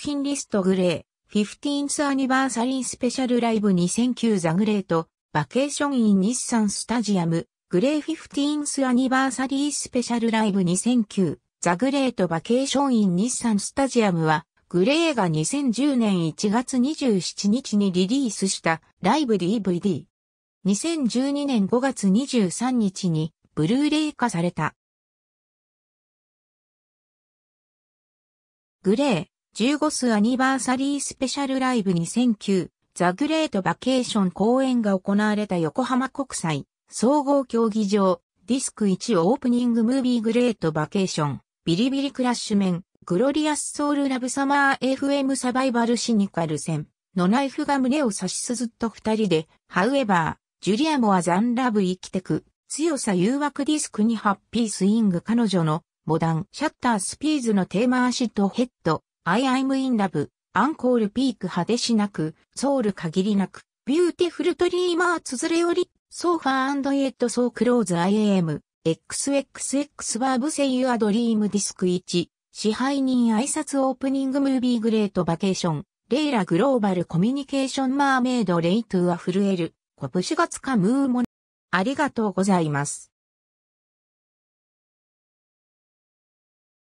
作品リストグレー、15th アニバーサリースペシャルライブ2009ザグレート、バケーションイン日産スタジアム、グレー 15th アニバーサリースペシャルライブ2009ザグレートバケーションイン日産スタジアムは、グレーが2010年1月27日にリリースしたライブ DVD。2012年5月23日にブルーレイ化された。グレー、15スアニバーサリースペシャルライブ2009ザ・グレート・バケーション公演が行われた横浜国際総合競技場ディスク1オープニングムービーグレート・バケーションビリビリクラッシュメングロリアス・ソウル・ラブ・サマー FM サバイバル・シニカル戦のナイフが胸を刺しすずっと二人でハウエバージュリア・モア・ザン・ラブ・生きてく強さ誘惑ディスクにハッピースイング彼女のモダンシャッタースピーズのテーマアシッドヘッド I am in love, アンコールピーク派手しなく、ソウル限りなく、ビューティフルトリーマーつづれより、ソーファーエッドソークローズ IAM、XXX バーブセイユアドリームディスク1、支配人挨拶オープニングムービーグレートバケーション、レイラグローバルコミュニケーションマーメイドレイトゥアフルエル、コプシガツカムーモありがとうございます。